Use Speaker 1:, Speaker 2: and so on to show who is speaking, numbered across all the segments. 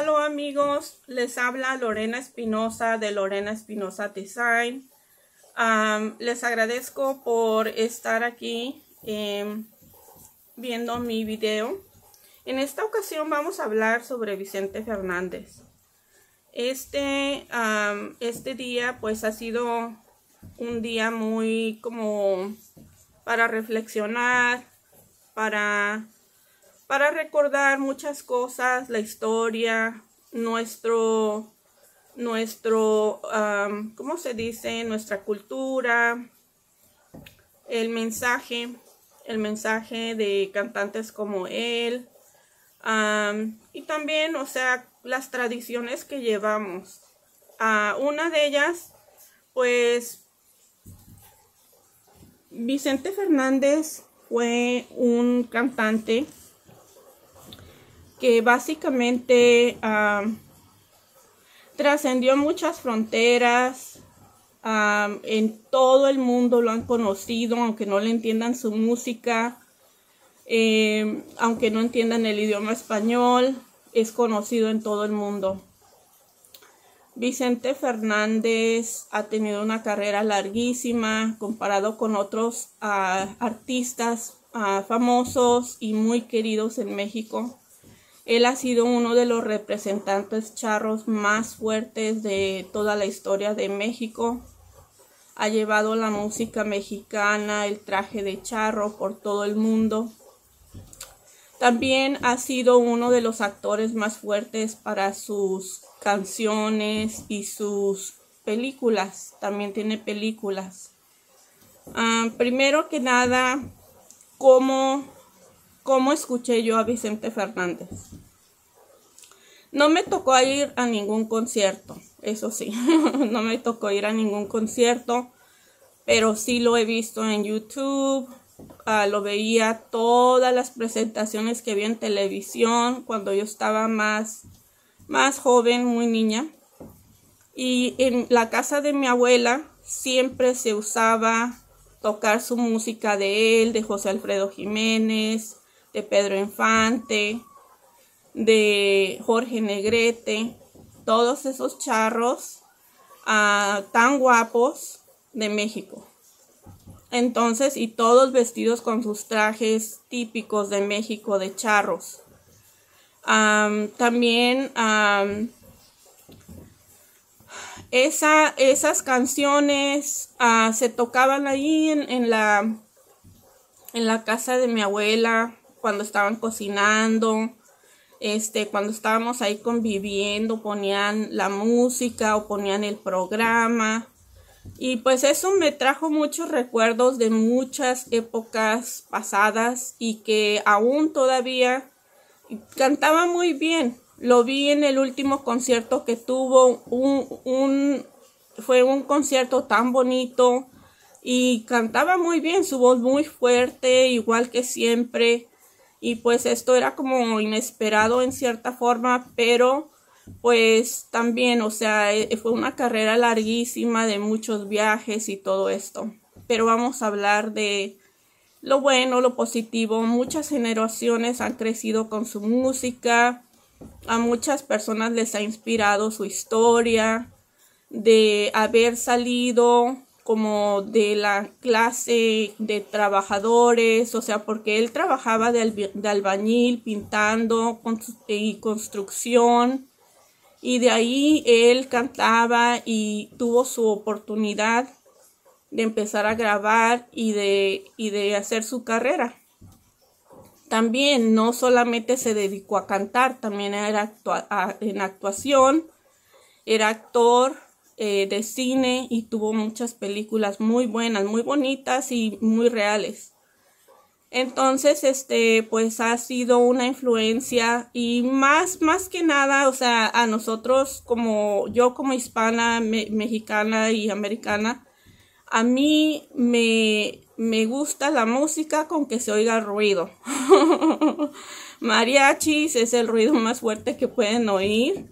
Speaker 1: Hola amigos, les habla Lorena Espinosa de Lorena Espinosa Design. les agradezco por estar aquí em, viendo mi video. En esta ocasión vamos a hablar sobre Vicente Fernández. Este, este día pues ha sido un día muy como para reflexionar, para para recordar muchas cosas, la historia, nuestro, nuestro, ¿cómo se dice? Nuestra cultura, el mensaje, el mensaje de cantantes como él. y también, o sea, las tradiciones que llevamos. una de ellas, pues, Vicente Fernández fue un cantante que básicamente trascendió muchas fronteras. en todo el mundo lo han conocido, aunque no le entiendan su música, em, aunque no entiendan el idioma español, es conocido en todo el mundo. Vicente Fernández ha tenido una carrera larguísima comparado con otros ah, artistas ah, famosos y muy queridos en México. Él ha sido uno de los representantes charros más fuertes de toda la historia de México. Ha llevado la música mexicana, el traje de charro por todo el mundo. También ha sido uno de los actores más fuertes para sus canciones y sus películas. También tiene películas. Ah, primero que nada, cómo cómo escuché yo a Vicente Fernández. No me tocó ir a ningún concierto, eso sí, no me tocó ir a ningún concierto, pero sí lo he visto en YouTube, ah, lo veía todas las presentaciones que vi en televisión cuando yo estaba más, más joven, muy niña. Y en la casa de mi abuela siempre se usaba tocar su música de él, de José Alfredo Jiménez, de Pedro Infante, de Jorge Negrete, todos esos charros ah, tan guapos de México. Entonces, y todos vestidos con sus trajes típicos de México, de charros. también esas canciones ah, se tocaban ahí en, la, en la casa de mi abuela, cuando estaban cocinando, este, cuando estábamos ahí conviviendo, ponían la música o ponían el programa. Y pues eso me trajo muchos recuerdos de muchas épocas pasadas y que aún todavía cantaba muy bien. Lo vi en el último concierto que tuvo, un, fue un concierto tan bonito y cantaba muy bien, su voz muy fuerte, igual que siempre y pues esto era como inesperado en cierta forma, pero pues también, o sea, e, fue una carrera larguísima de muchos viajes y todo esto. Pero vamos a hablar de lo bueno, lo positivo. Muchas generaciones han crecido con su música, a muchas personas les ha inspirado su historia de haber salido como de la clase de trabajadores, o sea, porque él trabajaba de, albañil, pintando y construcción, y de ahí él cantaba y tuvo su oportunidad de empezar a grabar y de, de hacer su carrera. También no solamente se dedicó a cantar, también era en actuación, era actor, eh, de cine y tuvo muchas películas muy buenas, muy bonitas y muy reales. Entonces, este, pues ha sido una influencia y más, más que nada, o sea, a nosotros como yo como hispana, mexicana y americana, a mí me, me gusta la música con que se oiga ruido. Mariachis es el ruido más fuerte que pueden oír.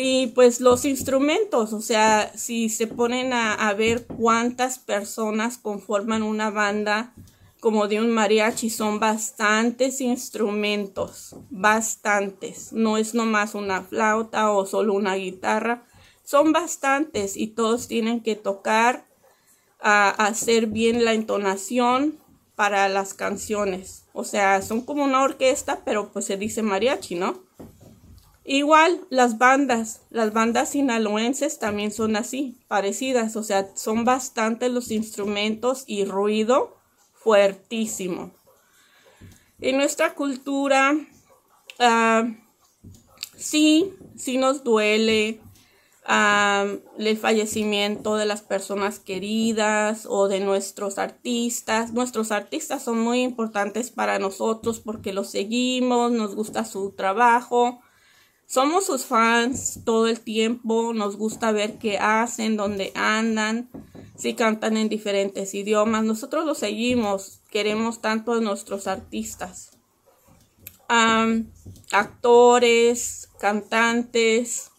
Speaker 1: Y pues los instrumentos, o sea, si se ponen a, ver cuántas personas conforman una banda como de un mariachi, son bastantes instrumentos, bastantes. No es nomás una flauta o solo una guitarra, son bastantes y todos tienen que tocar, a hacer bien la entonación para las canciones. O sea, son como una orquesta, pero pues se dice mariachi, ¿no? Igual las bandas, las bandas sinaloenses también son así, parecidas, o sea, son bastante los instrumentos y ruido fuertísimo. En nuestra cultura, ah, sí, sí nos duele ah, el fallecimiento de las personas queridas o de nuestros artistas. Nuestros artistas son muy importantes para nosotros porque los seguimos, nos gusta su trabajo somos sus fans todo el tiempo, nos gusta ver qué hacen, dónde andan, si cantan en diferentes idiomas. Nosotros los seguimos, queremos tanto a nuestros artistas. actores, cantantes,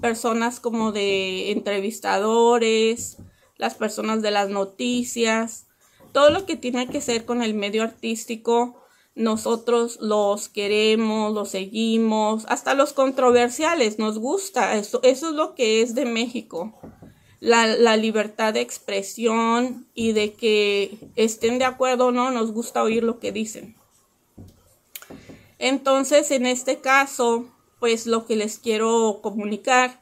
Speaker 1: personas como de entrevistadores, las personas de las noticias, todo lo que tiene que ser con el medio artístico nosotros los queremos, los seguimos, hasta los controversiales, nos gusta, eso, eso es lo que es de México. La, la, libertad de expresión y de que estén de acuerdo o no, nos gusta oír lo que dicen. Entonces, en este caso, pues lo que les quiero comunicar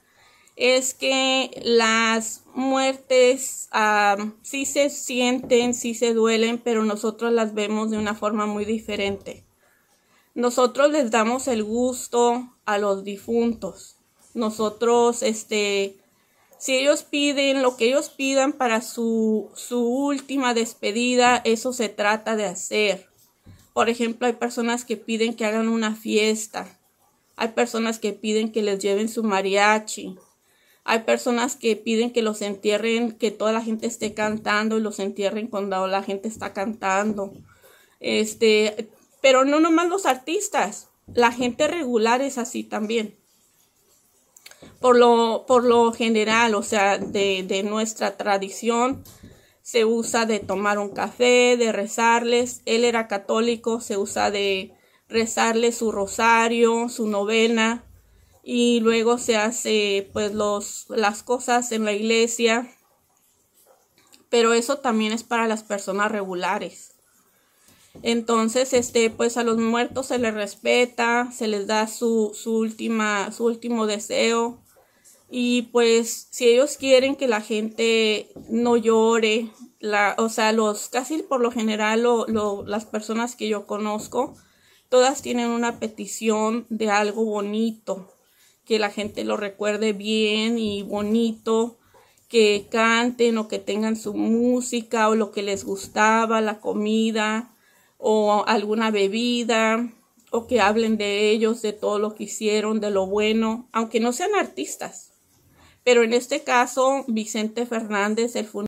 Speaker 1: es que las muertes ah, sí se sienten, sí se duelen, pero nosotros las vemos de una forma muy diferente. Nosotros les damos el gusto a los difuntos. Nosotros, este, si ellos piden lo que ellos pidan para su última despedida, eso se trata de hacer. Por ejemplo, hay personas que piden que hagan una fiesta. Hay personas que piden que les lleven su mariachi hay personas que piden que los entierren, que toda la gente esté cantando y los entierren cuando la gente está cantando. Este, pero no nomás los artistas, la gente regular es así también. Por lo, por lo general, o sea, de, de nuestra tradición, se usa de tomar un café, de rezarles. Él era católico, se usa de rezarle su rosario, su novena, y luego se hace pues los, las cosas en la iglesia. Pero eso también es para las personas regulares. Entonces, este, pues a los muertos se les respeta, se les da su, última, su último deseo. Y pues si ellos quieren que la gente no llore, la, o sea, los casi por lo general las personas que yo conozco, todas tienen una petición de algo bonito, que la gente lo recuerde bien y bonito, que canten o que tengan su música o lo que les gustaba, la comida o alguna bebida o que hablen de ellos, de todo lo que hicieron, de lo bueno, aunque no sean artistas. Pero en este caso, Vicente Fernández, el fundador,